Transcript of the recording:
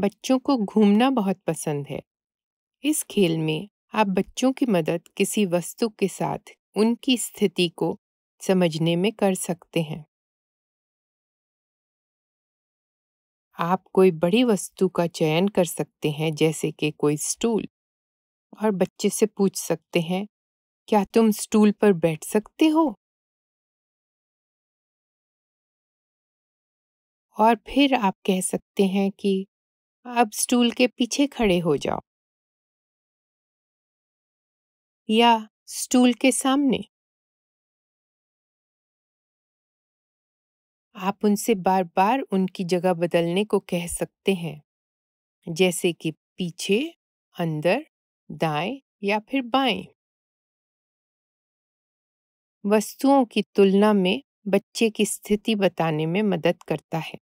बच्चों को घूमना बहुत पसंद है इस खेल में आप बच्चों की मदद किसी वस्तु के साथ उनकी स्थिति को समझने में कर सकते हैं आप कोई बड़ी वस्तु का चयन कर सकते हैं जैसे कि कोई स्टूल और बच्चे से पूछ सकते हैं क्या तुम स्टूल पर बैठ सकते हो और फिर आप कह सकते हैं कि अब स्टूल के पीछे खड़े हो जाओ या स्टूल के सामने आप उनसे बार बार उनकी जगह बदलने को कह सकते हैं जैसे कि पीछे अंदर दाएं या फिर बाएं। वस्तुओं की तुलना में बच्चे की स्थिति बताने में मदद करता है